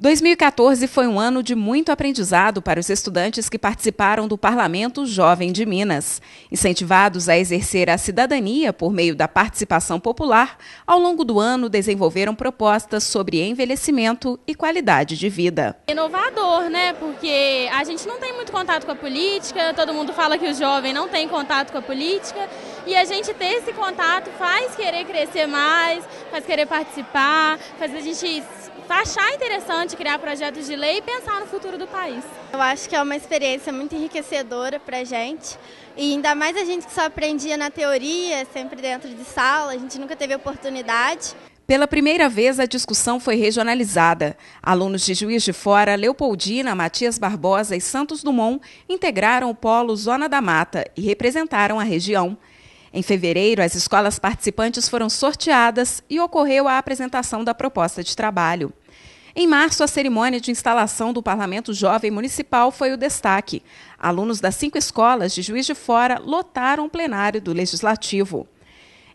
2014 foi um ano de muito aprendizado para os estudantes que participaram do Parlamento Jovem de Minas. Incentivados a exercer a cidadania por meio da participação popular, ao longo do ano desenvolveram propostas sobre envelhecimento e qualidade de vida. Inovador, né? Porque a gente não tem muito contato com a política, todo mundo fala que o jovem não tem contato com a política. E a gente ter esse contato faz querer crescer mais, faz querer participar, faz a gente achar interessante criar projetos de lei e pensar no futuro do país. Eu acho que é uma experiência muito enriquecedora para a gente. E ainda mais a gente que só aprendia na teoria, sempre dentro de sala, a gente nunca teve oportunidade. Pela primeira vez, a discussão foi regionalizada. Alunos de Juiz de Fora, Leopoldina, Matias Barbosa e Santos Dumont integraram o polo Zona da Mata e representaram a região. Em fevereiro, as escolas participantes foram sorteadas e ocorreu a apresentação da proposta de trabalho. Em março, a cerimônia de instalação do Parlamento Jovem Municipal foi o destaque. Alunos das cinco escolas de Juiz de Fora lotaram o plenário do Legislativo.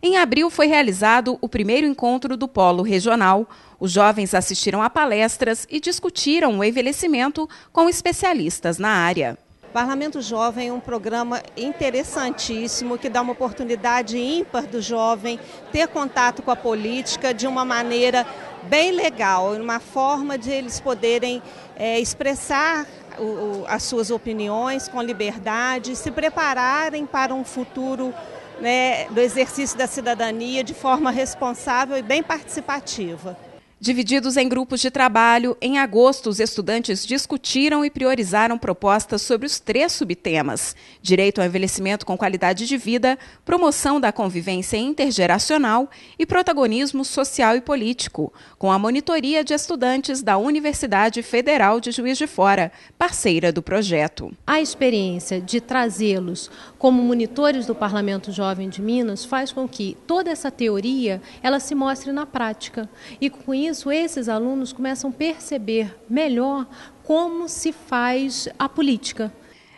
Em abril foi realizado o primeiro encontro do Polo Regional. Os jovens assistiram a palestras e discutiram o envelhecimento com especialistas na área. Parlamento Jovem é um programa interessantíssimo que dá uma oportunidade ímpar do jovem ter contato com a política de uma maneira bem legal, uma forma de eles poderem é, expressar o, as suas opiniões com liberdade, se prepararem para um futuro né, do exercício da cidadania de forma responsável e bem participativa. Divididos em grupos de trabalho, em agosto os estudantes discutiram e priorizaram propostas sobre os três subtemas: direito ao envelhecimento com qualidade de vida, promoção da convivência intergeracional e protagonismo social e político, com a monitoria de estudantes da Universidade Federal de Juiz de Fora, parceira do projeto. A experiência de trazê-los como monitores do Parlamento Jovem de Minas faz com que toda essa teoria ela se mostre na prática e com isso isso, esses alunos começam a perceber melhor como se faz a política.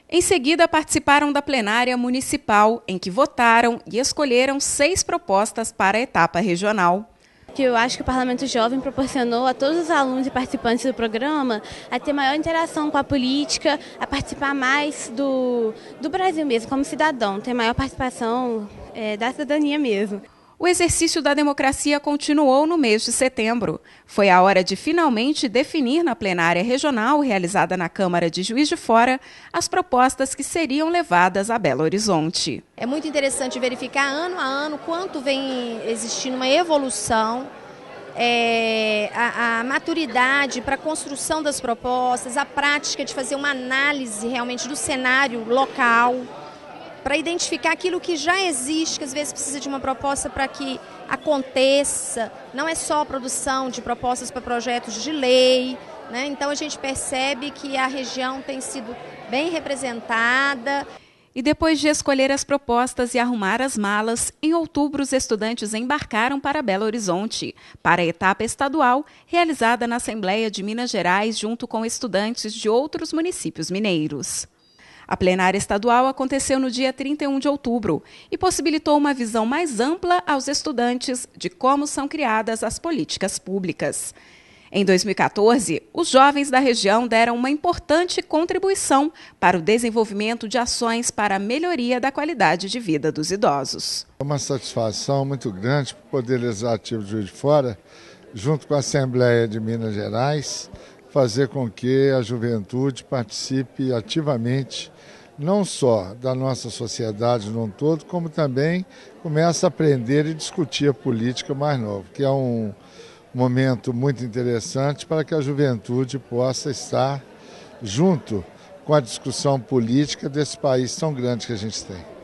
Em seguida, participaram da plenária municipal, em que votaram e escolheram seis propostas para a etapa regional que eu acho que o Parlamento Jovem proporcionou a todos os alunos e participantes do programa a ter maior interação com a política, a participar mais do, do Brasil mesmo, como cidadão, ter maior participação é, da cidadania mesmo. O exercício da democracia continuou no mês de setembro. Foi a hora de finalmente definir na plenária regional realizada na Câmara de Juiz de Fora as propostas que seriam levadas a Belo Horizonte. É muito interessante verificar ano a ano quanto vem existindo uma evolução. É, a, a maturidade para a construção das propostas, a prática de fazer uma análise realmente do cenário local, para identificar aquilo que já existe, que às vezes precisa de uma proposta para que aconteça. Não é só a produção de propostas para projetos de lei. Né? Então a gente percebe que a região tem sido bem representada. E depois de escolher as propostas e arrumar as malas, em outubro os estudantes embarcaram para Belo Horizonte, para a etapa estadual realizada na Assembleia de Minas Gerais junto com estudantes de outros municípios mineiros. A plenária estadual aconteceu no dia 31 de outubro e possibilitou uma visão mais ampla aos estudantes de como são criadas as políticas públicas. Em 2014, os jovens da região deram uma importante contribuição para o desenvolvimento de ações para a melhoria da qualidade de vida dos idosos. É uma satisfação muito grande para o Poder Legislativo de Juiz de Fora, junto com a Assembleia de Minas Gerais, fazer com que a juventude participe ativamente não só da nossa sociedade num todo, como também começa a aprender e discutir a política mais nova, que é um momento muito interessante para que a juventude possa estar junto com a discussão política desse país tão grande que a gente tem.